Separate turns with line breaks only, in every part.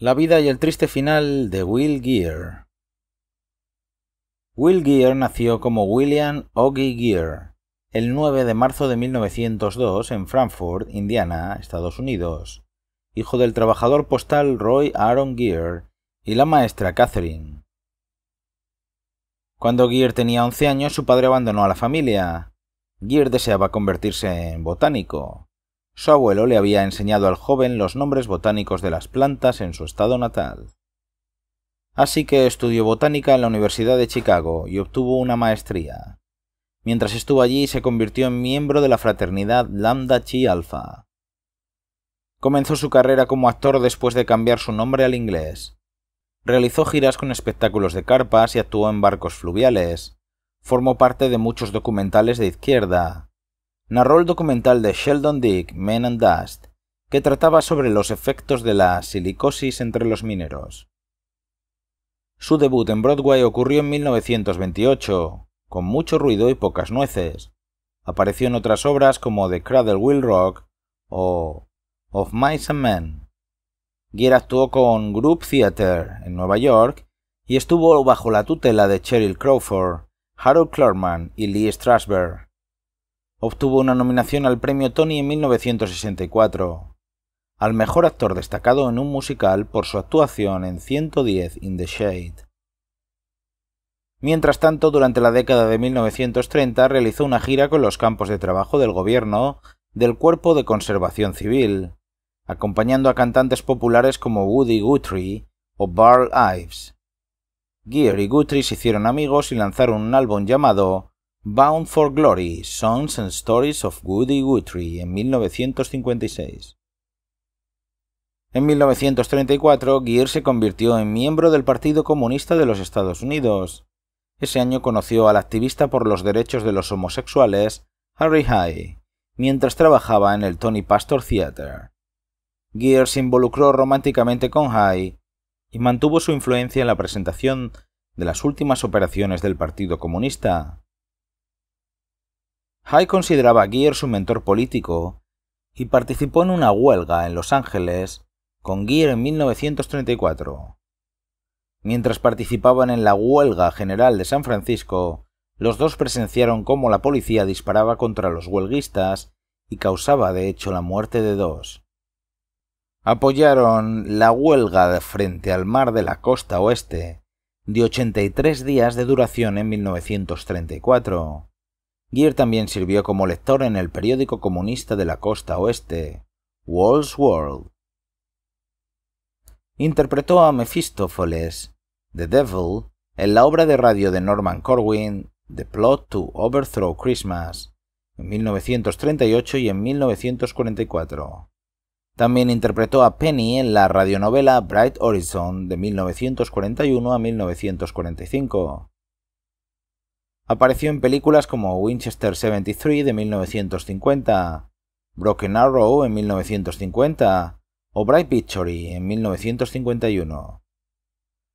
La vida y el triste final de Will Gear. Will Gear nació como William Oggy Gear el 9 de marzo de 1902 en Frankfort, Indiana, Estados Unidos, hijo del trabajador postal Roy Aaron Gear y la maestra Catherine. Cuando Gear tenía 11 años, su padre abandonó a la familia. Gear deseaba convertirse en botánico, su abuelo le había enseñado al joven los nombres botánicos de las plantas en su estado natal. Así que estudió botánica en la Universidad de Chicago y obtuvo una maestría. Mientras estuvo allí se convirtió en miembro de la fraternidad Lambda Chi Alpha. Comenzó su carrera como actor después de cambiar su nombre al inglés. Realizó giras con espectáculos de carpas y actuó en barcos fluviales. Formó parte de muchos documentales de izquierda, narró el documental de Sheldon Dick, Men and Dust, que trataba sobre los efectos de la silicosis entre los mineros. Su debut en Broadway ocurrió en 1928, con mucho ruido y pocas nueces. Apareció en otras obras como The Cradle Will Rock o Of Mice and Men. Gier actuó con Group Theatre en Nueva York y estuvo bajo la tutela de Cheryl Crawford, Harold Clurman y Lee Strasberg. Obtuvo una nominación al premio Tony en 1964 al mejor actor destacado en un musical por su actuación en 110 in the Shade. Mientras tanto, durante la década de 1930 realizó una gira con los campos de trabajo del gobierno del Cuerpo de Conservación Civil, acompañando a cantantes populares como Woody Guthrie o Barl Ives. Gear y Guthrie se hicieron amigos y lanzaron un álbum llamado Bound for Glory, Songs and Stories of Woody Guthrie en 1956. En 1934, Geer se convirtió en miembro del Partido Comunista de los Estados Unidos. Ese año conoció al activista por los derechos de los homosexuales, Harry High, mientras trabajaba en el Tony Pastor Theater. Gear se involucró románticamente con Hay y mantuvo su influencia en la presentación de las últimas operaciones del Partido Comunista. Hay consideraba a Gear su mentor político y participó en una huelga en Los Ángeles con Gear en 1934. Mientras participaban en la huelga general de San Francisco, los dos presenciaron cómo la policía disparaba contra los huelguistas y causaba de hecho la muerte de dos. Apoyaron la huelga de frente al mar de la costa oeste, de 83 días de duración en 1934, Gear también sirvió como lector en el periódico comunista de la costa oeste, Wall's World. Interpretó a Mefistófeles, The Devil, en la obra de radio de Norman Corwin, The Plot to Overthrow Christmas, en 1938 y en 1944. También interpretó a Penny en la radionovela Bright Horizon de 1941 a 1945. Apareció en películas como Winchester 73 de 1950, Broken Arrow en 1950 o Bright Picture en 1951.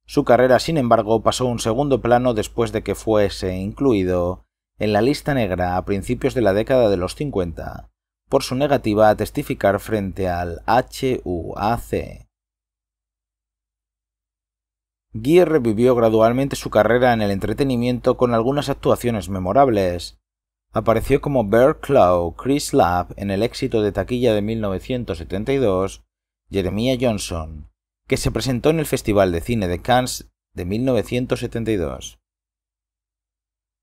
Su carrera, sin embargo, pasó a un segundo plano después de que fuese incluido en la lista negra a principios de la década de los 50 por su negativa a testificar frente al HUAC. Guy revivió gradualmente su carrera en el entretenimiento con algunas actuaciones memorables. Apareció como Bear Claw, Chris Lapp en el éxito de taquilla de 1972, Jeremiah Johnson, que se presentó en el Festival de Cine de Cannes de 1972.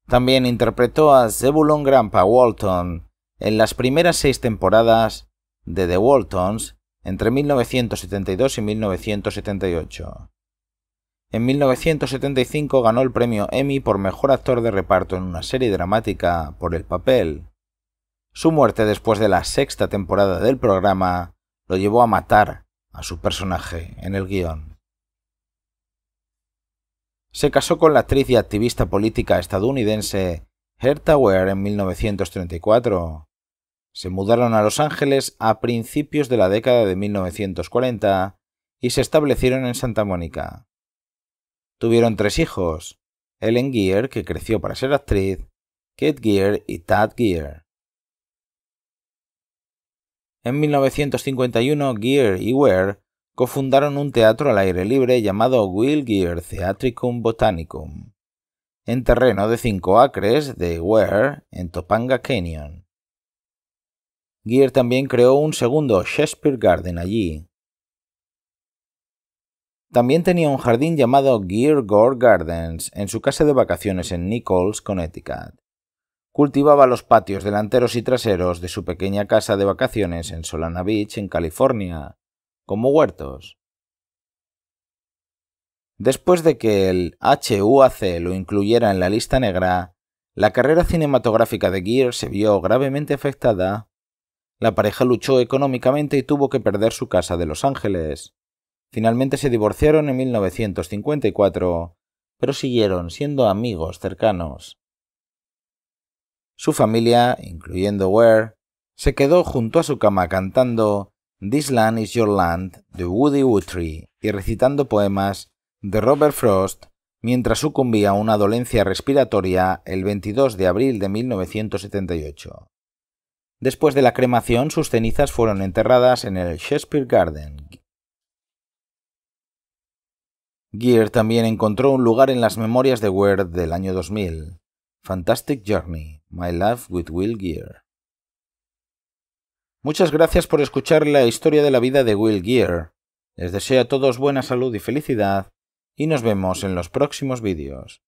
También interpretó a Zebulon Grandpa Walton en las primeras seis temporadas de The Waltons entre 1972 y 1978. En 1975 ganó el premio Emmy por mejor actor de reparto en una serie dramática por el papel. Su muerte después de la sexta temporada del programa lo llevó a matar a su personaje en el guión. Se casó con la actriz y activista política estadounidense Herta Ware en 1934. Se mudaron a Los Ángeles a principios de la década de 1940 y se establecieron en Santa Mónica. Tuvieron tres hijos, Ellen Gear, que creció para ser actriz, Kate Gear y Tad Gear. En 1951, Gear y Ware cofundaron un teatro al aire libre llamado Will Gear Theatricum Botanicum, en terreno de cinco acres de Ware, en Topanga Canyon. Gear también creó un segundo Shakespeare Garden allí, también tenía un jardín llamado Gear Gore Gardens en su casa de vacaciones en Nichols, Connecticut. Cultivaba los patios delanteros y traseros de su pequeña casa de vacaciones en Solana Beach, en California, como huertos. Después de que el HUAC lo incluyera en la lista negra, la carrera cinematográfica de Gear se vio gravemente afectada. La pareja luchó económicamente y tuvo que perder su casa de Los Ángeles, Finalmente se divorciaron en 1954, pero siguieron siendo amigos cercanos. Su familia, incluyendo Ware, se quedó junto a su cama cantando This Land is Your Land de Woody Woodtree y recitando poemas de Robert Frost mientras sucumbía a una dolencia respiratoria el 22 de abril de 1978. Después de la cremación, sus cenizas fueron enterradas en el Shakespeare Garden, Gear también encontró un lugar en las memorias de Word del año 2000. Fantastic Journey, My Love with Will Gear. Muchas gracias por escuchar la historia de la vida de Will Gear. Les deseo a todos buena salud y felicidad y nos vemos en los próximos vídeos.